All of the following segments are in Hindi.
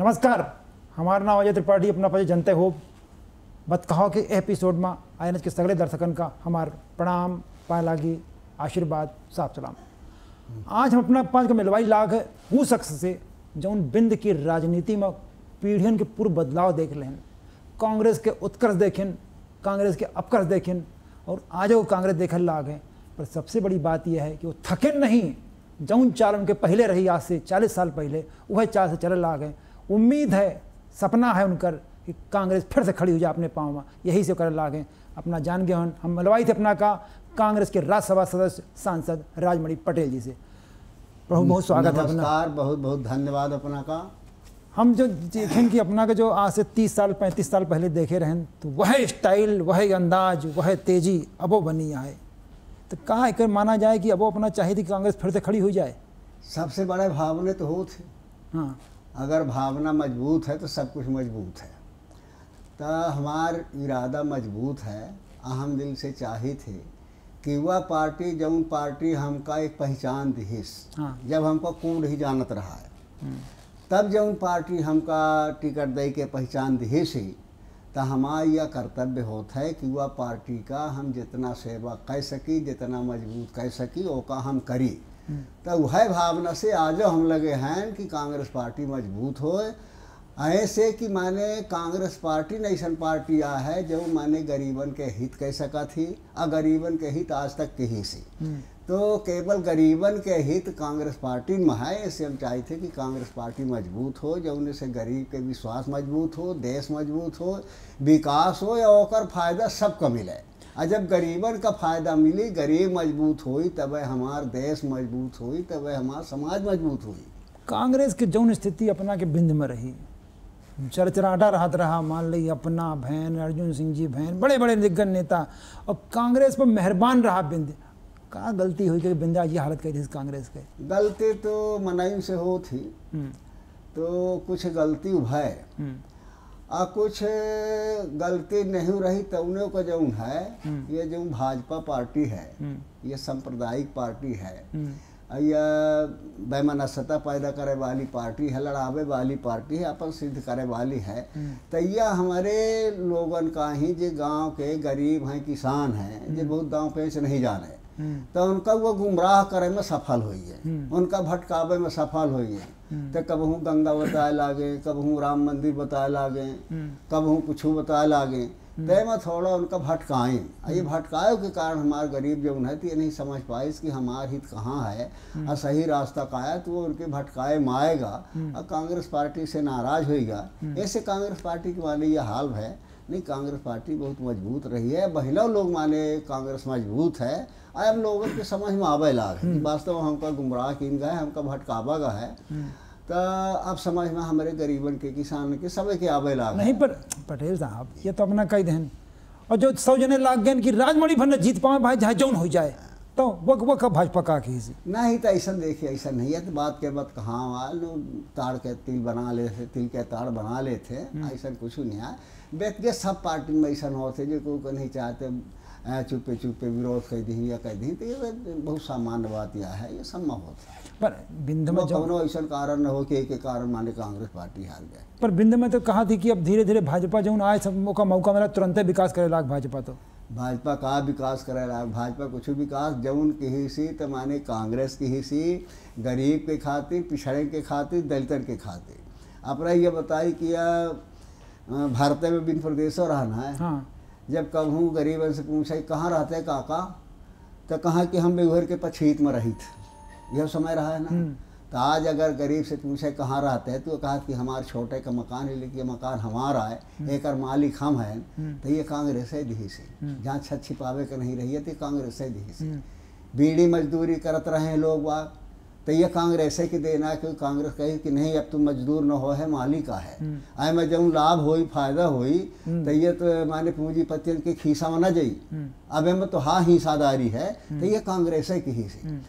नमस्कार નમસ્કાર હમારું નામ અજય जनते हो बत જનતે कि एपिसोड में आई एन આઈએનએચ के सगले दर्शकन का હમાર प्रणाम पायलागी आशीर्वाद साफ सलाम आज हम अपना पांच का मिलवाई लाग है वो शख्स से जो उन बिंद की राजनीति में पीढ़ियन के पूर्व बदलाव देख लें कांग्रेस के उत्कर्ष देखें कांग्रेस के अपकर्ष देखें और आज वो कांग्रेस देखने लाग है पर सबसे बड़ी बात यह है कि वो थकिन नहीं जौन चाल उनके पहले रही आज से चालीस साल पहले वह चाल से चले लाग हैं उम्मीद है सपना है उनकर कि कांग्रेस फिर से खड़ी हो जाए अपने पाँव में यही से कर लागे अपना जान गए हम मलवाई थे अपना का कांग्रेस के राज्यसभा सदस्य सांसद राजमणि पटेल जी से बहुत बहुत स्वागत है अपना बहुत बहुत धन्यवाद अपना का हम जो देखें कि अपना का जो आज से तीस साल पैंतीस साल पहले देखे रहें तो वह स्टाइल वह अंदाज वह तेजी अबो बनी आए तो कहाँ एक माना जाए कि अबो अपना चाहे थी तो कांग्रेस फिर से खड़ी हो जाए सबसे बड़े भावने तो हो थे हाँ अगर भावना मजबूत है तो सब कुछ मजबूत है तो हमार इरादा मजबूत है अहम दिल से चाहे थे कि वह पार्टी जौन पार्टी हमका एक पहचान दिहिस हाँ। जब हमको कूड़ ही जानत रहा है हम्म। तब जौन पार्टी हमका टिकट दे के पहचान दिहिस ही तो हमारा यह कर्तव्य होता है कि वह पार्टी का हम जितना सेवा कह सकी जितना मजबूत कह सकी ओका हम करी तो वह भावना से आज हम लगे हैं कि कांग्रेस पार्टी मजबूत हो ऐसे कि माने कांग्रेस पार्टी ऐसा पार्टी आ है जो माने गरीबन के हित कह सका थी और गरीबन के हित आज तक कहीं से तो केवल गरीबन के हित कांग्रेस पार्टी में है ऐसे हम चाहे थे कि कांग्रेस पार्टी मजबूत हो जौन से गरीब के विश्वास मजबूत हो देश मजबूत हो विकास हो या ओकर फायदा सबका मिले और जब गरीबन का फ़ायदा मिली गरीब मजबूत हुई तब हमार देश मजबूत हुई तब हमार समाज मजबूत हुई कांग्रेस के जौन स्थिति अपना के बिंद में रही चरचराटा रहत रहा मान ली अपना बहन अर्जुन सिंह जी बहन बड़े बड़े दिग्गज नेता और कांग्रेस पर मेहरबान रहा बिंद का गलती हुई कि बिंदा ये हालत कही थी कांग्रेस के गलती तो मनाई से हो थी हम्म। तो कुछ गलती भय हम्म। आ कुछ गलती नहीं रही उन्हें का जो है हम्म। ये जो भाजपा पार्टी है हम्म। ये सांप्रदायिक पार्टी है हम्म। या बेमनस्ता पैदा करे वाली पार्टी है लड़ावे वाली पार्टी है अपन सिद्ध करे वाली है तो यह हमारे लोगन का ही जो गांव के गरीब हैं किसान हैं जो बहुत गांव पेच नहीं जाने तो उनका वो गुमराह करे में सफल हो हम्म। उनका भटकावे में सफल हो है हम्म। तो कबहू गंगा बताए लागे कबहू राम मंदिर बताए लागे हम्म। कबहू कुछ बताए लागे तय में थोड़ा उनका भटकाएं ये भटकायों के कारण हमारे गरीब जो उन्हें तो ये नहीं समझ पाए इसकी हमारा हित कहाँ है और सही रास्ता का है तो वो उनके भटकाए माएगा और कांग्रेस पार्टी से नाराज होएगा ऐसे कांग्रेस पार्टी के वाले ये हाल है नहीं कांग्रेस पार्टी बहुत मजबूत रही है बहनों लोग माने कांग्रेस मजबूत है और हम लोगों के समझ में आवे लाग है हम्म। वास्तव में हमका गुमराह किन गए हमका भटकावा का है तो अब समझ में हमारे गरीबन के किसान के समय के आवे लाग नहीं पर पटेल साहब ये तो अपना कई दहन और जो सौ जने लाग गए कि राजमणि भंडा जीत पाए भाई जहाँ जौन हो जाए तो वो वो कब भाजपा का की नहीं तो ऐसा देखिए ऐसा नहीं है तो बात के बाद कहाँ वाल ताड़ के तिल बना थे तिल के ताड़ बना ले थे हम्म। ऐसा कुछ नहीं है व्यक्ति सब पार्टी में ऐसा होते जो को नहीं चाहते चुपे चुपे विरोध कर दी या कह दी तो ये बहुत सामान्य बात यह है ये संभव होता है पर बिंद में कौनो ऐसा कारण न हो कि एक कारण माने कांग्रेस पार्टी हार जाए पर बिंद में तो कहा थी कि अब धीरे धीरे भाजपा जो आए सब का मौका मिला तुरंत विकास करे लाख भाजपा तो भाजपा का विकास करे लाख भाजपा कुछ विकास जौन की सी तो माने कांग्रेस की ही सी गरीब के खातिर पिछड़े के खातिर दलितन के खातिर अपना ये बताई कि हाँ, भारत में बिन परदेसों रहना है हाँ। जब कहूँ गरीब से पूछा कहाँ रहते काका तो कहा कि हम बेघर के पछीत में रही थे यह समय रहा है ना हम्म। तो आज अगर गरीब से पूछे कहाँ रहते हैं तो कहा कि हमारे छोटे का मकान है लेकिन मकान हमारा है हम्म। एक मालिक हम है हम्म। तो ये कांग्रेस है दही से जहाँ छत छिपावे का नहीं रही है तो कांग्रेस है दही से बीड़ी मजदूरी करत रहे हैं लोग बाग तो ये कांग्रेस है कि देना है क्योंकि कांग्रेस कही कि नहीं अब तुम मजदूर न हो है माली का है हम्म। आए मैं जब लाभ हो फायदा हुई हम्म। तो ये तो माने पूंजीपतियों के खीसा मना जाई हम्म। अब हम तो हाँ हिंसादारी है तो ये कांग्रेस है की ही सी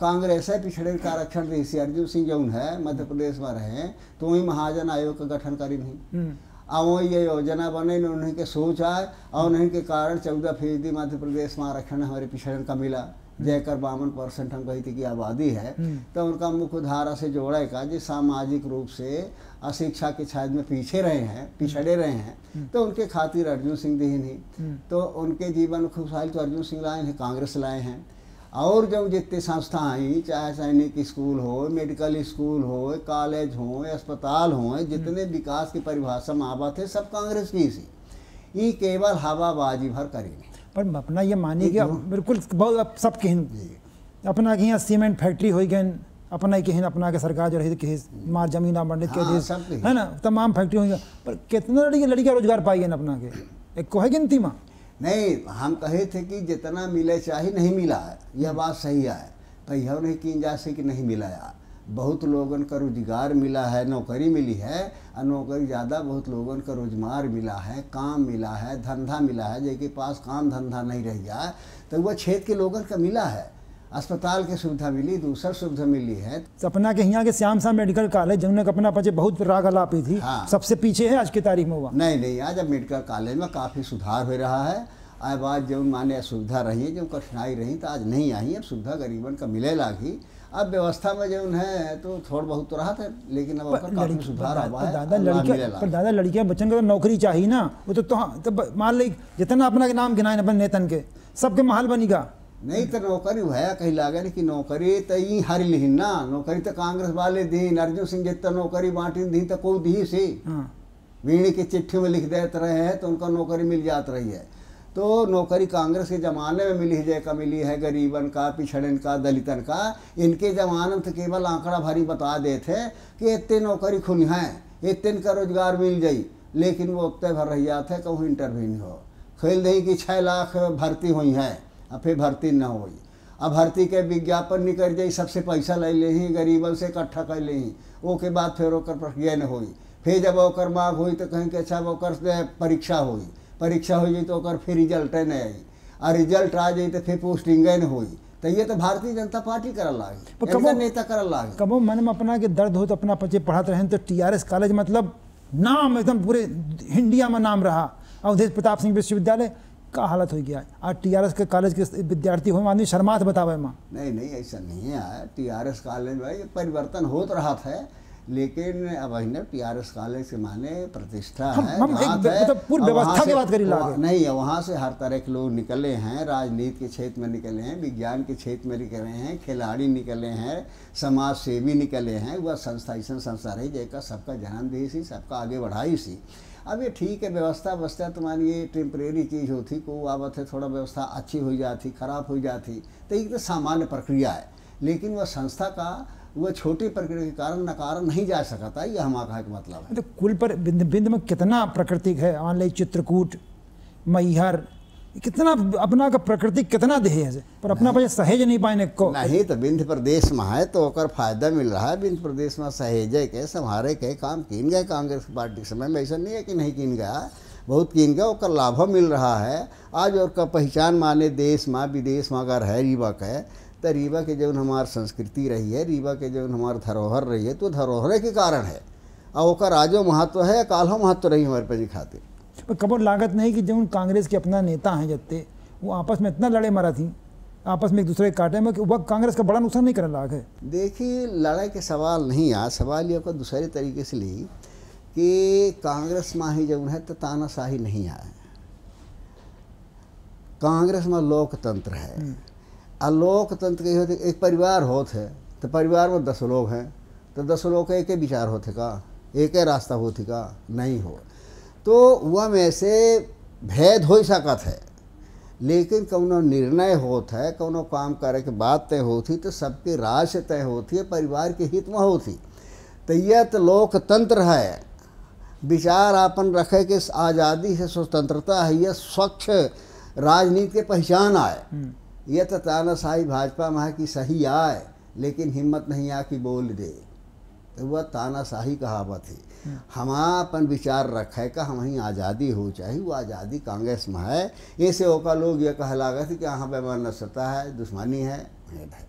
कांग्रेस है पिछड़े का आरक्षण दी सी अर्जुन सिंह जौन है मध्य प्रदेश में रहे तो वही महाजन आयोग का गठन करी नहीं वो ये योजना बने उन्हीं के सोच आए और उन्हीं के कारण चौदह फीसदी मध्य प्रदेश में आरक्षण हमारे पिछड़े का मिला जयकर बावन परसेंट हम कहते की आबादी है हम्म। तो उनका मुख्य धारा से जोड़े का जो सामाजिक रूप से अशिक्षा के छाद में पीछे रहे हैं हम्म। पिछड़े रहे हैं हम्म। तो उनके खातिर अर्जुन सिंह दीन नहीं तो उनके जीवन में खुशहाली तो अर्जुन सिंह लाए हैं कांग्रेस लाए हैं और जब जितने संस्थाएं चाहे सैनिक स्कूल हो मेडिकल स्कूल हो कॉलेज हो अस्पताल हो जितने विकास की परिभाषा में आवा थे सब कांग्रेस की सी ये केवल हवाबाजी भर करेंगे पर अपना ये मानिए कि बिल्कुल बहुत अब सबके अपना के यहाँ सीमेंट फैक्ट्री हो गई अपना ही हिंद अपना के सरकार जो रही कि मार जमीन आवंटित के हाँ, है ना तमाम फैक्ट्री हुई पर कितना लड़की लड़कियाँ रोजगार पाई है अपना के एक को है गिनती माँ नहीं हम कहे थे कि जितना मिले चाहिए नहीं मिला है यह बात सही है पर यह नहीं कि जा सके कि नहीं मिला यार बहुत लोगन का रोजगार मिला है नौकरी मिली है और नौकरी ज़्यादा बहुत लोगन का रोजगार मिला है काम मिला है धंधा मिला है जैके पास काम धंधा नहीं रह जाए तो वह क्षेत्र के लोगन का मिला है अस्पताल के सुविधा मिली दूसर सुविधा मिली है सपना अपना के यहाँ के श्याम शाह मेडिकल कॉलेज जिन्होंने अपना पचे बहुत राग लापी थी हाँ। सबसे पीछे है आज की तारीख में हुआ नहीं नहीं आज अब मेडिकल कॉलेज में काफ़ी सुधार हो रहा है आए आज जो माने असुविधा रही जो कठिनाई रही तो आज नहीं आई अब सुविधा गरीबन का मिले लागी अब व्यवस्था में जो है तो थोड़ा बहुत तो रहा था लेकिन अब काफी सुधार दादा लड़कियां पर दादा लड़कियां बच्चन को तो नौकरी चाहिए ना वो तो, तो मान ली जितना अपना के नाम गिनाए अपन नेतन के सबके माहौल बनेगा नहीं तो नौकरी भया कहीं लागन कि नौकरी तो यही हर लिहिन ना नौकरी तो कांग्रेस वाले दीन अर्जुन सिंह जितना नौकरी बांटी दी तो कोई दी से हाँ। वीणी की चिट्ठी में लिख देते रहे हैं तो उनका नौकरी मिल जाती रही है तो नौकरी कांग्रेस के ज़माने में मिली है का मिली है गरीबन का पिछड़न का दलितन का इनके ज़माने में तो केवल आंकड़ा भरी बता दे थे कि इतने नौकरी खुली हैं इतने का रोजगार मिल जाई लेकिन वो उतने भर रही जाते कहूँ इंटरव्यू नहीं हो खेल दही कि छः लाख भर्ती हुई हैं और फिर भर्ती न हुई अब भर्ती के विज्ञापन नहीं कर जाई सबसे पैसा ले ले ही गरीबन से इकट्ठा कर ले ही वो के बाद फिर ओकर प्रक्रिया नहीं हुई फिर जब ओकर मांग हुई तो कहीं कि अच्छा ओकर परीक्षा हुई परीक्षा हो जाए तो, तो फिर रिजल्ट नहीं आई और रिजल्ट आ जाए तो फिर पोस्टिंग नहीं हुई तो ये तो भारतीय जनता पार्टी कर लागे नेता कर लागे कबो मन में अपना के दर्द हो तो अपना बच्चे पढ़ाते रहे तो टीआरएस कॉलेज मतलब नाम एकदम पूरे इंडिया में नाम रहा अवधेश प्रताप सिंह विश्वविद्यालय का हालत हो गया आज टीआरएस के कॉलेज के विद्यार्थी हो आदमी से बतावे माँ नहीं नहीं ऐसा नहीं है टीआरएस कॉलेज में परिवर्तन होत रहा था लेकिन अब अहिंदा आर एस कॉलेज के माने प्रतिष्ठा है हम एक मतलब व्यवस्था की बात करी वहाँ, नहीं वहाँ से हर तरह के लोग निकले हैं राजनीति के क्षेत्र में निकले हैं विज्ञान के क्षेत्र में निकले हैं खिलाड़ी निकले हैं समाज सेवी निकले हैं वह संस्था ऐसा संस्था रही जैसा सबका ध्यान दी सी सबका आगे बढ़ाई सी अब ये ठीक है व्यवस्था तो मान ये टेम्परेरी चीज़ होती को आवत है थोड़ा व्यवस्था अच्छी हो जाती खराब हो जाती तो एक तो सामान्य प्रक्रिया है लेकिन वह संस्था का वह छोटी प्रकृति के कारण नकार नहीं जा सका था यह हमारा एक मतलब है तो कुल पर बिंद बिंद में कितना प्राकृतिक है मान ली चित्रकूट मैहर कितना अपना का प्रकृति कितना दहेज है पर अपना पर सहेज नहीं पाए को नहीं तो बिंध प्रदेश में है तो ओकर फायदा मिल रहा है बिंध प्रदेश में सहेजे के संहारे के काम कीन गए कांग्रेस पार्टी के समय में ऐसा नहीं है कि नहीं कीन गया बहुत कीन गया ओकर लाभ मिल रहा है आज और का पहचान माने देश में विदेश में अगर है युवक है तो रीवा के जवन हमार संस्कृति रही है रीवा के जवन हमार धरोहर रही है तो धरोहरे के कारण है और राजो महत्व है कालो महत्व रही हमारे पे खातिर पर कबर लागत नहीं कि उन कांग्रेस के अपना नेता हैं जत्ते वो आपस में इतना लड़े मरा थी आपस में एक दूसरे के काटे में कि वह कांग्रेस का बड़ा नुकसान नहीं करने लाग है देखिए लड़ाई के सवाल नहीं आ सवाल ये दूसरे तरीके से ली कि कांग्रेस माँ ही जौन है तो तानाशाही नहीं आए कांग्रेस में लोकतंत्र है हम्म। आ लोकतंत्र की होते एक परिवार होते है तो परिवार में दस लोग हैं तो दस लोग का एक ही विचार होते का एक ही रास्ता होते का नहीं हो तो वह में से भेद हो सकत है लेकिन कौनो निर्णय होता है कौनो काम करे के बात तय होती तो सबके राज से तय होती है परिवार के हित में होती तो यह तो लोकतंत्र है विचार आपन रखे कि आज़ादी से स्वतंत्रता है यह स्वच्छ राजनीति के पहचान आए हम्म। ये तो तानाशाही भाजपा में है कि सही आए लेकिन हिम्मत नहीं आ कि बोल दे तो वह तानाशाही कहावत है हाँ। हमारा अपन विचार रखे का हम ही आज़ादी हो चाहिए वो आज़ादी कांग्रेस में है ऐसे ओका लोग ये कह लागत कि यहाँ पे हमारा सता है दुश्मनी है नहीं भाई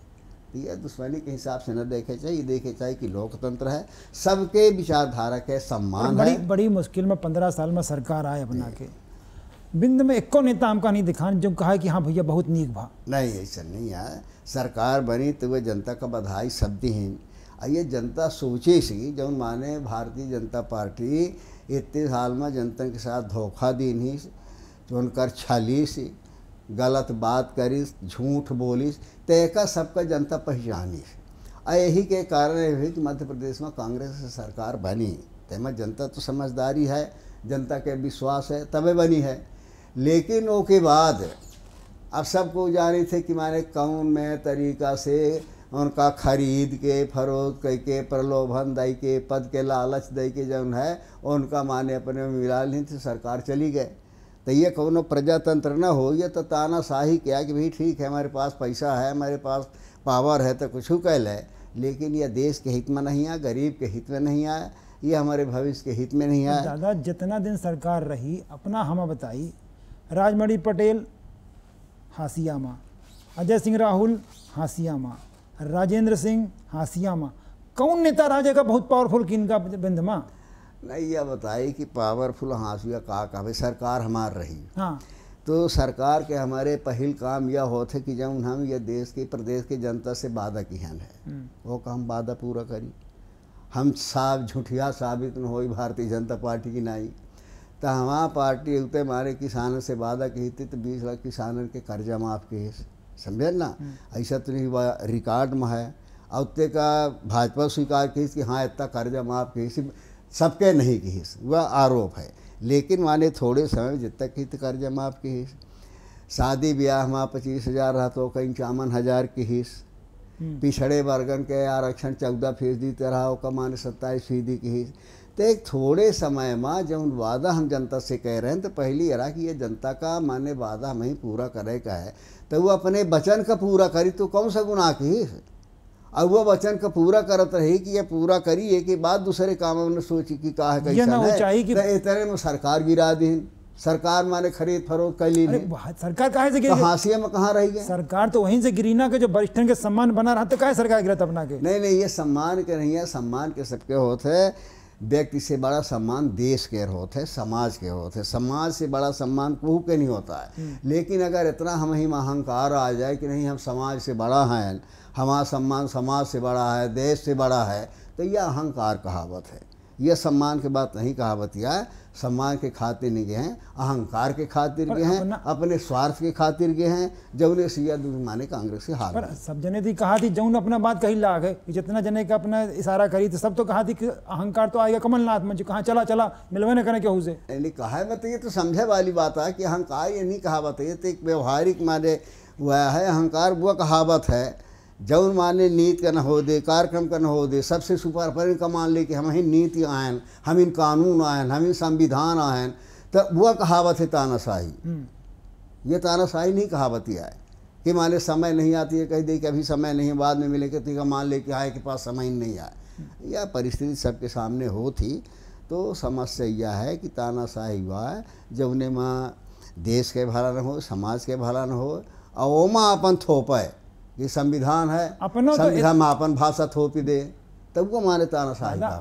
तो यह दुश्मनी के हिसाब से न देखे चाहिए देखे चाहिए कि लोकतंत्र है सबके विचारधारक है सम्मान बड़ी, है बड़ी मुश्किल में पंद्रह साल में सरकार आए बना के बिंद में एको नेता हमका नहीं दिखा जो कहा कि हाँ भैया बहुत नीक भा नहीं ऐसा नहीं है सरकार बनी तो वह जनता का बधाई सब दीन ये जनता सोचे सी जो माने भारतीय जनता पार्टी इतने साल में जनता के साथ धोखा दी नहीं जौन तो उनकर छली सी गलत बात करी झूठ बोलीस एक तो सबका जनता पहचानी आ यही के कारण है कि मध्य प्रदेश में कांग्रेस सरकार बनी तेमा जनता तो समझदारी है जनता के विश्वास है तबे बनी है लेकिन वो के बाद अब सबको जानी थे कि माने कौन में तरीका से उनका खरीद के फरोख करके प्रलोभन दई के पद के लालच दई के जौन है उनका माने अपने में मिला नहीं थे सरकार चली गए तो ये कौन प्रजातंत्र न हो ये तो ताना शाही किया कि भाई ठीक है हमारे पास पैसा है हमारे पास पावर है तो कुछ कह लें लेकिन यह देश के हित में नहीं आया गरीब के हित में नहीं आया ये हमारे भविष्य के हित में नहीं आया तो दादा जितना दिन सरकार रही अपना हम बताई राजमणि पटेल हासियामा अजय सिंह राहुल हासियामा राजेंद्र सिंह हासियामा कौन नेता राजे का बहुत पावरफुल किनका माँ नहीं यह बताई कि पावरफुल हासिया का कहा सरकार हमार रही हाँ तो सरकार के हमारे पहल काम यह होते कि जब हम यह देश के प्रदेश के जनता से वादा किहन है वो का हम वादा पूरा करी हम साफ झूठिया साबित न हो भारतीय जनता पार्टी की नाई तो हमारा पार्टी उगते मारे किसानों से वादा की थी तो बीस लाख किसानों के कर्जा माफ किए समझे ना हम्म। ऐसा तो नहीं हुआ रिकॉर्ड में है और उतने का भाजपा स्वीकार की कि हाँ इतना कर्जा माफ कही सबके नहीं किस वह आरोप है लेकिन माने थोड़े समय जितना की तो कर्जा माफ कही शादी ब्याह माँ पच्चीस हजार रहा तो कहीं चावन हजार की हिस हम्म। पिछड़े वर्गन के आरक्षण चौदह फीसदी तरह हो कमाने सत्ताईस फीसदी की हिस्स तो एक थोड़े समय में जब वादा हम जनता से कह रहे हैं तो पहली अरा कि ये जनता का माने वादा हम ही पूरा करे का है तो वो अपने वचन का पूरा करी तो कौन सा गुनाह की है और वो वचन का पूरा करत रही कि ये पूरा करिए के बाद दूसरे काम ने सोची कि का है कैसा है तो में सरकार गिरा दी सरकार माने खरीद फरोख कर ली सरकार कहा से गिरी तो हाशिए में कहाँ रही है सरकार तो वहीं से गिरी ना के जो वरिष्ठ के सम्मान बना रहा तो कहा सरकार गिरा अपना के नहीं नहीं ये सम्मान के नहीं है सम्मान के सबके होते व्यक्ति से बड़ा सम्मान देश के होते हैं समाज के होते हैं समाज से बड़ा सम्मान कहू के नहीं होता है हम्म। लेकिन अगर इतना हम ही अहंकार आ जाए कि नहीं हम समाज से बड़ा हैं हमारा सम्मान समाज से बड़ा है देश से बड़ा है तो यह अहंकार कहावत है यह सम्मान की बात नहीं कहावतिया है सम्मान के खातिर नहीं गए हैं अहंकार के खातिर गए हैं अपने स्वार्थ के खातिर गए हैं जौने सिया माने कांग्रेस से हार पर सब जने थी कहा थी जौन अपना बात कही लाग है जितना जने का अपना इशारा करी तो सब तो कहा थी कि अहंकार तो आएगा कमलनाथ में जो कहा चला चला मिलवे न करें क्यों से नहीं कहा है बताइए मतलब तो समझे वाली बात है कि अहंकार ये नहीं कहावत बताइए ये तो एक व्यवहारिक माने हुआ है अहंकार वह कहावत है जौन माने नीति का न हो दे कार्यक्रम का न हो दे सबसे सुपर पर इनका मान ले कि हम ही नीति आयन हम इन कानून आयन हम इन संविधान आयन तो वह कहावत है तानाशाही हम्म। ये तानाशाही नहीं कहावत ही आए कि माने समय नहीं आती है कह दे कि अभी समय नहीं बाद में मिले तो का मान ले कि आए के पास समय नहीं आए हम्म। यह परिस्थिति सबके सामने हो थी तो समस्या यह है कि तानाशाही हुआ है जब उन्हें माँ देश के भला न हो समाज के भला न हो और वो माँ अपन थोपाए ये संविधान है तो संविधान तो मापन भाषा थोपी दे तब वो मान्यता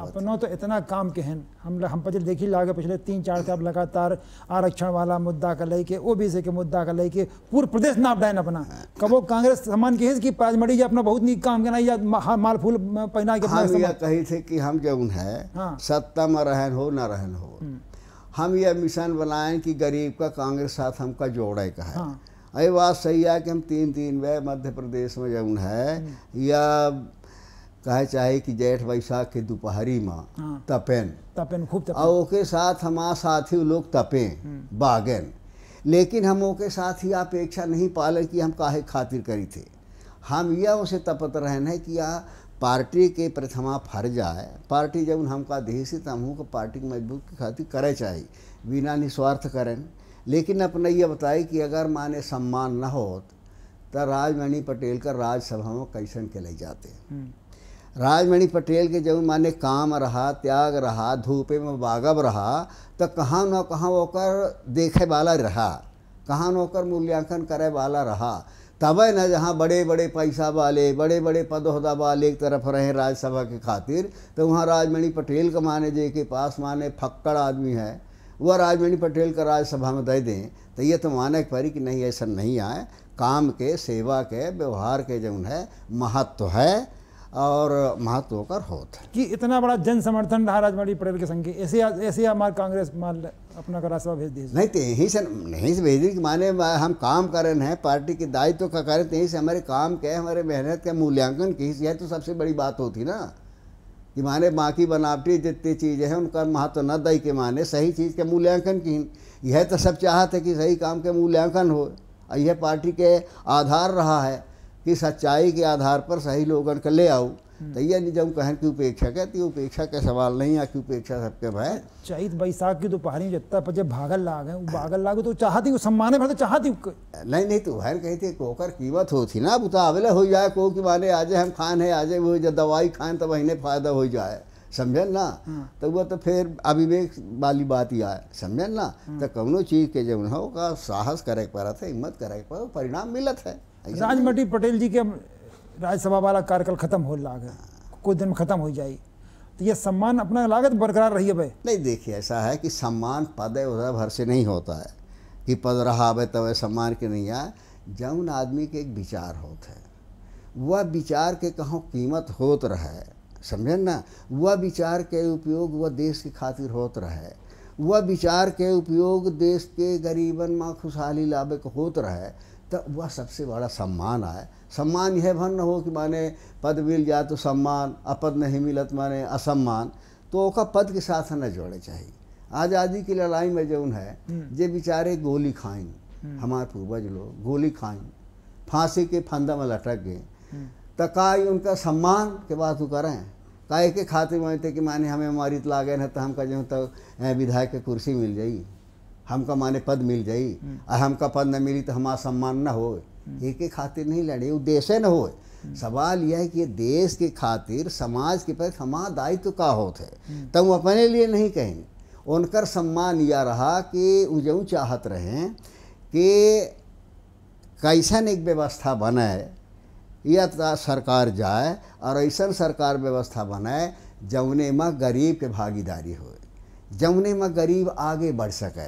अपनों तो इतना काम के हैं हम हम पचल देखी लागे पिछले तीन चार साल लगातार आरक्षण वाला मुद्दा का लेके ओबीसी के मुद्दा का लेके पूरे प्रदेश नाप डायन अपना कबो कांग्रेस सम्मान के कि पाज मड़ी अपना बहुत नीक काम के या माल फूल पहना के हम यह कहे थे कि हम जो है हाँ। सत्ता में रहन हो न रहन हो हम्म। हम यह मिशन बनाए कि गरीब का कांग्रेस साथ हमका जोड़े का है हाँ। अरे बात सही है कि हम तीन तीन वे मध्य प्रदेश में जौन है हम्म। या कहे चाहे कि जेठ वैशाख के दोपहरी माँ हाँ। तपेन तपेन खूब तपेन और ओके साथ हमारा साथी लोग तपें हम्म। बागन लेकिन हम ओके साथ ही अपेक्षा नहीं पाले कि हम काहे खातिर करी थे हम यह उसे तपत रहन है कि यह पार्टी के प्रथमा फर जाए पार्टी जब हमका देश तो हम पार्टी के मजबूत की खातिर करे चाहिए बिना निस्वार्थ करें लेकिन अपने ये बताई कि अगर माने सम्मान न हो तो राजमणि पटेल का राज्यसभा में कैसन के ले जाते हम्म। राजमणि पटेल के जब माने काम रहा त्याग रहा धूपे में बागब रहा तो कहाँ न कहाँ होकर देखे वाला रहा कहाँ न होकर मूल्यांकन करे वाला रहा तब न जहाँ बड़े बड़े पैसा वाले बड़े बड़े पदोहदा वाले एक तरफ रहे राज्यसभा के खातिर तो वहाँ राजमणि पटेल का माने जे के पास माने फक्कड़ आदमी है वह राजमणि पटेल का राज्यसभा में दे दें तो ये तो मानक परी कि नहीं ऐसा नहीं आए काम के सेवा के व्यवहार के जो है महत्व है और महत्व होकर होता है कि इतना बड़ा जन समर्थन रहा राजमणि पटेल के संघ ऐसे ऐसे हमारे कांग्रेस लें अपना का राज्यसभा भेज दीजिए नहीं तो यहीं से नहीं से भेज दी माने हम काम कर रहे हैं पार्टी के दायित्व का करें तो यहीं से हमारे काम के हमारे मेहनत के मूल्यांकन की यह तो सबसे बड़ी बात होती ना कि माने बाकी बनावटी जितनी चीज़ें हैं उनका महत्व न दई के माने सही चीज़ के मूल्यांकन की यह तो सब चाहते कि सही काम के मूल्यांकन हो और यह पार्टी के आधार रहा है कि सच्चाई के आधार पर सही लोगों का ले आओ तैया तो नहीं जाऊँ कहन की उपेक्षा कहती तो है उपेक्षा का सवाल नहीं आ की उपेक्षा सबके भाई चैत बैसाख की दोपहरी जत्ता पचे भागल लाग है भागल लाग तो चाहती हूँ सम्मान भर तो चाहती हूँ नहीं नहीं तो भाई कहते कोकर कीमत होती ना बुतावले तो हो जाए को कि माने आजे हम खान है आजे वो जब दवाई खाएं तो महीने फायदा हो जाए समझल ना हाँ। तो वह तो फिर अविवेक वाली बात ही आए समझल ना हाँ। तो कौनो चीज़ के जब उन्होंने साहस करे पड़ा था हिम्मत करे पड़ा परिणाम मिलत है राजमटी पटेल जी के राज्यसभा वाला कार्यकाल खत्म हो लाग कुछ दिन में ख़त्म हो जाए तो ये सम्मान अपना लागत बरकरार रही है भाई नहीं देखिए ऐसा है कि सम्मान पद भर से नहीं होता है कि पद रहा है तब सम्मान के नहीं आए जौन आदमी के एक विचार होते हैं वह विचार के कहो कीमत होत रहे समझे ना वह विचार के उपयोग वह देश की खातिर होत रहे वह विचार के उपयोग देश के गरीबन माँ खुशहाली लाभ होत रहे तो वह सबसे बड़ा सम्मान आए सम्मान यह भन्न न हो कि माने पद मिल जाए तो सम्मान अपद नहीं मिलत माने असम्मान तो ओका पद के साथ न जोड़े चाहिए आज़ादी की लड़ाई में उन है हम्म। जे बेचारे गोली खाएं हम्म। हमारे पूर्वज लोग गोली खाएं फांसी के फंदा में लटक गए हम्म। तकाई उनका सम्मान के बात वो करें काय के खातिर में थे कि माने हमें हमारी इतला गए न तो हम कहें तो विधायक की कुर्सी मिल जाएगी हमका माने पद मिल जाए और हम्म। हमका पद न मिली तो हमारा सम्मान न हो हम्म। एक के खातिर नहीं लड़े उद्देश्य न हो हम्म। सवाल यह है कि देश के खातिर समाज के प्रति हमारा दायित्व का होते तब तो अपने लिए नहीं कहेंगे उनकर सम्मान यह रहा कि जो चाहत रहे कि कैसन एक व्यवस्था बनाए या सरकार जाए और ऐसा सरकार व्यवस्था बनाए जौने में गरीब के भागीदारी होए जमने में गरीब आगे बढ़ सके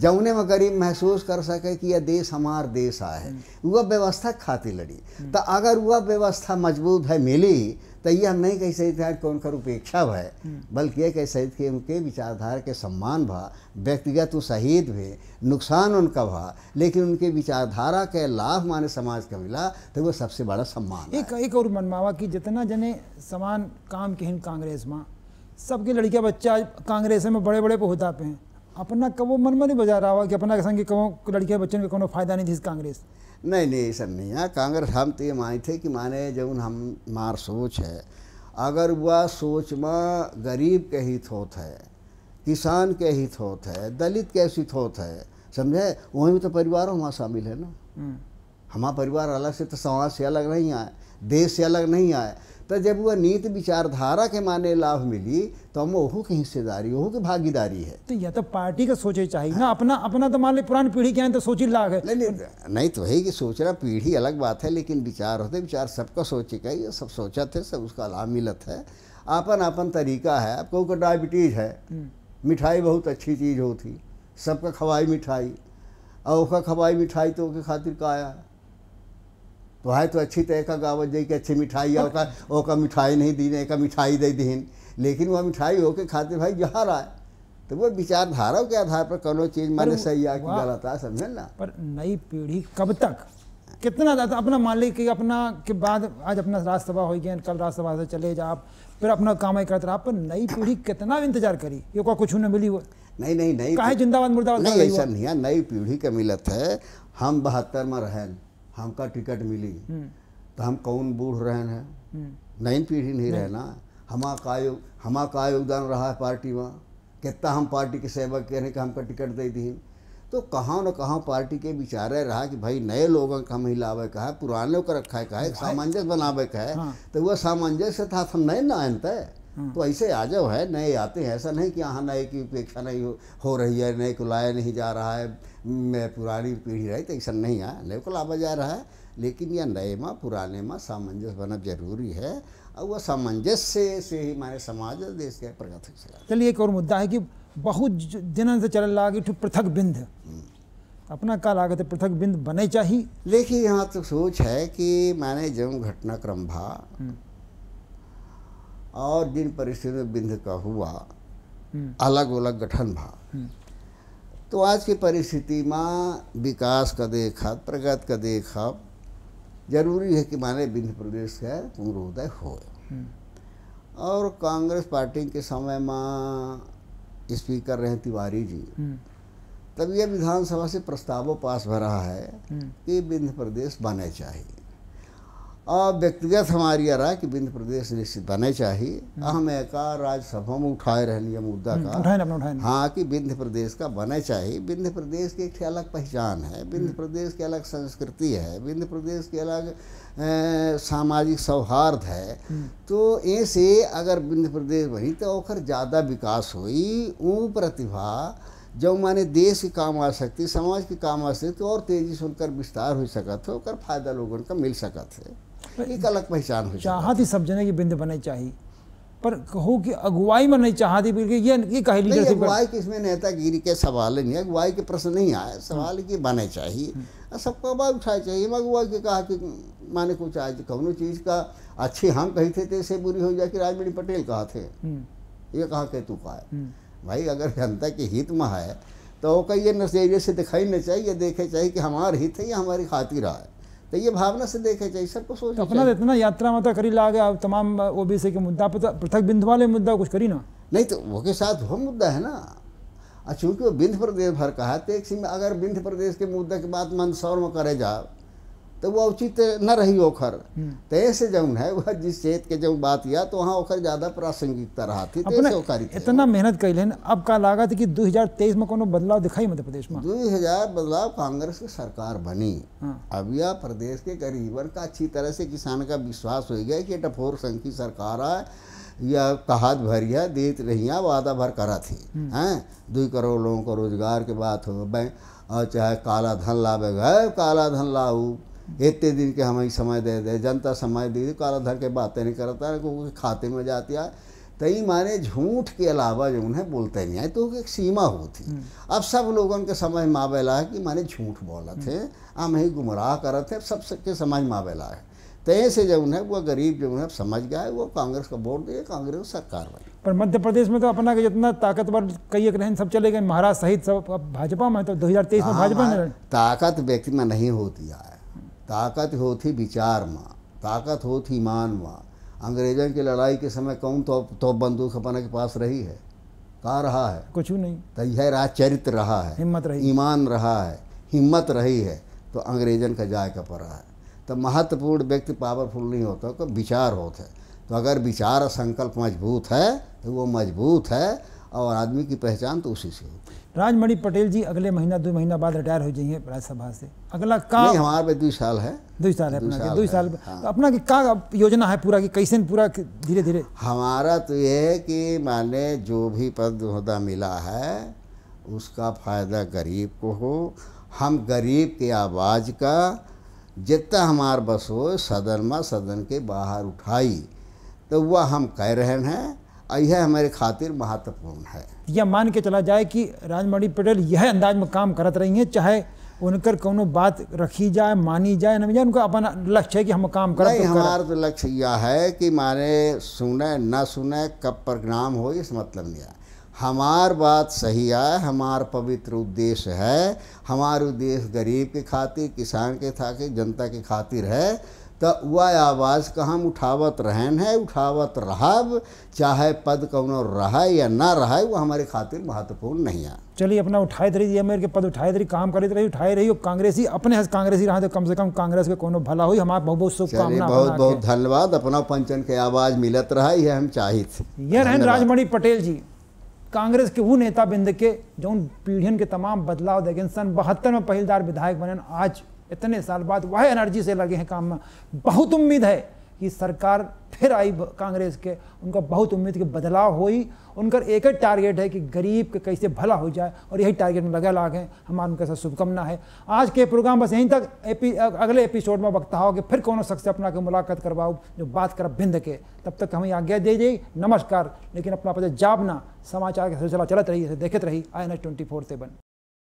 जमने में गरीब महसूस कर सके कि यह देश हमार देश आ है वह व्यवस्था खाती लड़ी तो अगर वह व्यवस्था मजबूत है मिली तो यह हम नहीं कह सकते हैं कि उनका उपेक्षा भय बल्कि ये कह सकते कि उनके विचारधारा के सम्मान भा व्यक्तिगत तो शहीद भे नुकसान उनका भा लेकिन उनके विचारधारा के लाभ माने समाज का मिला तो वो सबसे बड़ा सम्मान एक एक और मनमावा कि जितना जने समान काम केहन कांग्रेस माँ सबकी लड़कियाँ बच्चा कांग्रेस में बड़े बड़े पहुदा पे हैं अपना कबो मन में नहीं बजा रहा हुआ कि अपना संग कबो लड़कियाँ बच्चों का कोई फायदा नहीं थी कांग्रेस नहीं नहीं सर नहीं है कांग्रेस हम तो ये माने थे कि माने जो हम मार सोच है अगर वह सोच में गरीब के हित होत है किसान के हित होत है दलित के हित होत है समझे वहीं तो परिवार हमारा शामिल है ना हम्म। हमारा परिवार अलग से तो समाज से अलग नहीं आए देश से अलग नहीं आए तो जब वह नीति विचारधारा के माने लाभ मिली तो हम ओहू की हिस्सेदारी ओहू की भागीदारी है तो यह तो पार्टी का सोचे चाहिए हाँ। ना अपना अपना तो मान ली पुरानी पीढ़ी क्या है तो सोची लाग है नहीं नहीं, नहीं तो वही कि सोच रहा पीढ़ी अलग बात है लेकिन विचार होते विचार सबका सोचे का ही सब सोचा थे सब उसका लाभ मिलत है अपन अपन तरीका है आप कहूँ डायबिटीज़ है हम्म। मिठाई बहुत अच्छी चीज़ होती सबका खवाई मिठाई और खवाई मिठाई तो ओके खातिर का आया तो है तो अच्छी तरह का गावत जी कि अच्छी मिठाई और का का मिठाई नहीं दी नहीं का मिठाई दे दीन लेकिन वह मिठाई होके खाते भाई जहर आए तो वो विचारधारा के आधार पर कौन चीज़ माने सही आ कि गलत आ समझे ना पर नई पीढ़ी कब तक कितना ज़्यादा अपना मान ली कि अपना के बाद आज अपना राज्यसभा हो गया कल राज्यसभा से चले जा आप फिर अपना काम ही करते आप पर नई पीढ़ी कितना इंतजार करी ये को कुछ न मिली वो नहीं नहीं नहीं जिंदाबाद मुर्दाबाद नहीं ऐसा नहीं नई पीढ़ी का मिलत है हम बहत्तर में रहें हमका टिकट मिली हम्म। तो हम कौन बूढ़ रहन है हम्म। नई पीढ़ी नहीं रहना हमारा का हमारा का योगदान रहा है पार्टी में कितना हम पार्टी के सेवक कहने कि हमका टिकट दे दी तो कहाँ न कहाँ पार्टी के विचारे रहा कि भाई नए लोगों का हम हिलावे का है पुराने का रखा है का है सामंजस्य बनावे का है हाँ। तो वह सामंजस्य था तो हम नए ना आनते हाँ। तो ऐसे आ जाओ है नए आते हैं ऐसा नहीं कि यहाँ नए की उपेक्षा नहीं हो, रही है नए को लाया नहीं जा रहा है मैं पुरानी पीढ़ी रही तो ऐसा नहीं है नए को लाभा जा रहा है लेकिन यह नए माँ पुराने माँ सामंजस्य बना जरूरी है और वह सामंजस्य से ही हमारे समाज और देश के प्रगति से चलिए एक और मुद्दा है कि बहुत दिन से चल रहा कि पृथक बिंद हम्म। अपना काल आगत तो पृथक बिंद बने चाहिए देखिए यहाँ तो सोच है कि मैंने जो घटनाक्रम भा हम्म। और जिन परिस्थितियों में विंध्य का हुआ हम्म। अलग अलग गठन भा हम्म। तो आज की परिस्थिति में विकास का देखा प्रगत का देखा जरूरी है कि माने विंध्य प्रदेश का पूर्वोदय हो हम्म। और कांग्रेस पार्टी के समय में स्पीकर रहे तिवारी जी तब यह विधानसभा से प्रस्तावों पास भरा है कि विंध्य प्रदेश बने चाहिए और व्यक्तिगत हमारी राय कि विंध्य प्रदेश निश्चित बने चाहिए हम्म। हम एक राज्यसभा में उठाए रहनी मुद्दा हम्म, का हाँ कि विंध्य प्रदेश का बने चाहिए विंध्य प्रदेश की एक अलग पहचान है हम्म। विंध्य प्रदेश की अलग संस्कृति है विंध्य प्रदेश की अलग सामाजिक सौहार्द है तो ऐसे अगर विंध्य प्रदेश बनी तो ओखर ज़्यादा विकास हुई ऊ प्रतिभा जब माने देश के काम आ सकती समाज के काम आ सकती तो और तेजी से उनका विस्तार हो सका था और फायदा लोगों का मिल सकत है तो एक अलग पहचान हो चाहत ही सब जने की बिंद बने चाहिए पर कहो कि अगुवाई में नहीं चाहती बिल्कुल ये ये कहे अगुवाई की इसमें नेतागिरी के सवाल नहीं अगुवाई के प्रश्न नहीं आया हम्म। सवाल कि बने चाहिए हम्म। सबको आवाज उठाए चाहिए अगुवाई के कहा कि माने कुछ आज कौन चीज़ का अच्छी हम हाँ कही थे तो बुरी हो जाए कि राजमणी पटेल कहा थे हम्म। ये कहा के तू कहा भाई अगर जनता के हित में है तो कई ये नजरिए से दिखाई नहीं चाहिए देखे चाहिए कि हमारे हित है या हमारी खातिर है तो ये भावना से દેખે છે सबको सोच तो अपना तो इतना यात्रा माता करी लागे अब तमाम ओबीसी के मुद्दा पर पृथक बिंदु वाले मुद्दा कुछ करी ना नहीं तो वो के साथ वो मुद्दा है ना और चूंकि वो विंध्य प्रदेश भर का तो एक अगर विंध्य प्रदेश के मुद्दे की बात मंदसौर में करे जाओ तो वो उचित न रही ओखर हम्म। तो ऐसे जौन है वह जिस क्षेत्र के जो बात किया तो वहाँ ओखर ज्यादा प्रासंगिकता रहा थी तो इतना मेहनत कर लेन अब का लागत कि 2023 में कोनो बदलाव दिखाई मध्य प्रदेश में 2000 बदलाव कांग्रेस की सरकार बनी हाँ। अब यह प्रदेश के गरीबन का अच्छी तरह से किसान का विश्वास हो गया कि टफोर संघ की सरकार है या कहात भरिया देत नहीं है वादा भर करा थी हैं हम्म। हाँ, दो करोड़ लोगों को रोजगार के बात हो बैंक और चाहे काला धन लावे गए काला धन लाऊ इतने दिन के हमें समय दे दे जनता समय दी कालाधर के बातें नहीं करता है क्योंकि खाते में जाती है तई माने झूठ के अलावा जो उन्हें बोलते नहीं आए तो एक सीमा होती हम्म। अब सब लोगों के समझ में आवेला है कि माने झूठ बोला थे हम्म। हम ही गुमराह रहे थे सब सबके समझ में आवेला है तय से जो उन्हें वो गरीब जो उन्हें समझ गया है वो कांग्रेस का वोट दिए कांग्रेस सरकार बनी पर मध्य प्रदेश में तो अपना जितना ताकतवर कई एक रहन सब चले गए महाराज सहित सब भाजपा में तो तेईस में हाँ, भाजपा हाँ, ताकत व्यक्ति में नहीं होती है ताकत होती विचार माँ ताकत होती ईमान माँ अंग्रेजों की लड़ाई के समय कौन तो तो बंदूक अपना के पास रही है कहाँ रहा है कुछ नहीं तो यह रहा चरित्र रहा है हिम्मत रही ईमान रहा है हिम्मत रही है तो अंग्रेजन का जायका पड़ा है तो महत्वपूर्ण व्यक्ति पावरफुल नहीं होता तो विचार होते तो अगर विचार संकल्प मजबूत है तो वो मजबूत है और आदमी की पहचान तो उसी से होती राजमणि पटेल जी अगले महीना दो महीना बाद रिटायर हो जाइए राज्यसभा से अगला काम हमारे पे दो साल है दो साल है अपना दो साल हाँ। तो अपना की का योजना है पूरा की कैसे पूरा धीरे धीरे हमारा तो ये है कि माने जो भी पद होदा मिला है उसका फायदा गरीब को हो हम गरीब की आवाज़ का जितना हमारे बस हो सदन में सदन के बाहर उठाई तो वह हम कह रहे हैं यह हमारे खातिर महत्वपूर्ण है यह मान के चला जाए कि राजमणि पटेल यह अंदाज में काम करत रही हैं चाहे उनकर कोनो बात रखी जाए मानी जाए ना जाए उनका अपना लक्ष्य है कि हम काम तो करें नहीं हमारा तो लक्ष्य यह है कि माने सुने ना सुने कब परिणाम हो इस मतलब नहीं है हमार बात सही आए हमार पवित्र उद्देश्य है हमारा उद्देश्य गरीब के खातिर किसान के खातिर जनता के खातिर है तो वह आवाज़ का हम उठावत रहन है उठावत रहब चाहे पद कौनो रहा या ना रहा वो हमारे खातिर महत्वपूर्ण नहीं है चलिए अपना उठाए रही दिया मेरे के पद उठाए रही काम करी रही तो उठाए रही कांग्रेस ही अपने हाथ कांग्रेस ही रहा तो कम से कम कांग्रेस के कोनो भला हुई हमारा बहुत बहुत शुभकामना बहुत बहुत धन्यवाद अपना पंचन के आवाज़ मिलत रहा यह हम चाहित यह रहन राजमणि पटेल जी कांग्रेस के वो नेता बिंद के जो उन पीढ़ियन के तमाम बदलाव देखें सन बहत्तर में पहलदार विधायक बने आज इतने साल बाद वह एनर्जी से लगे हैं काम में बहुत उम्मीद है कि सरकार फिर आई कांग्रेस के उनका बहुत उम्मीद कि बदलाव हो ही उनका एक ही टारगेट है कि गरीब के कैसे भला हो जाए और यही टारगेट में लगा लागे हैं हमारा उनके साथ शुभकामना है आज के प्रोग्राम बस यहीं तक एपी अगले एपिसोड में वक्त हो कि फिर कौन शख्स अपना के मुलाकात करवाओ जो बात कर बिंद के तब तक हमें आज्ञा दे दी नमस्कार लेकिन अपना पता जापना समाचार का सिलसिला चलत रही देखते रही I N S twenty four seven